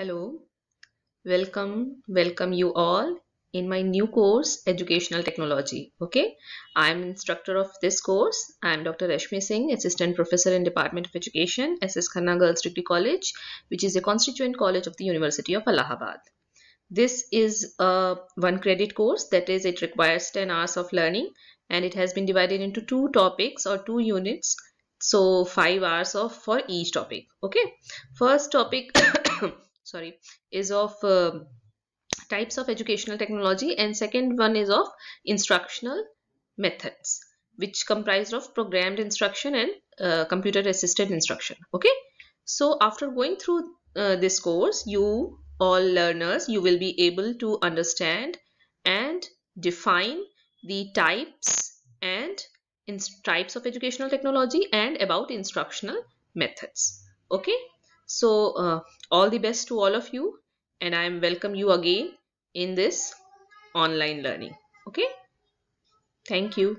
Hello, welcome, welcome you all in my new course Educational Technology. Okay, I am instructor of this course. I am Dr. Reshma Singh, Assistant Professor in Department of Education, SS Khanna Girls Degree College, which is a constituent college of the University of Allahabad. This is a one credit course that is it requires 10 hours of learning and it has been divided into two topics or two units so 5 hours of for each topic okay first topic sorry is of uh, types of educational technology and second one is of instructional methods which comprised of programmed instruction and uh, computer assisted instruction okay so after going through uh, this course you all learners you will be able to understand and define the types and types of educational technology and about instructional methods okay so uh, all the best to all of you and I am welcome you again in this online learning. Okay. Thank you.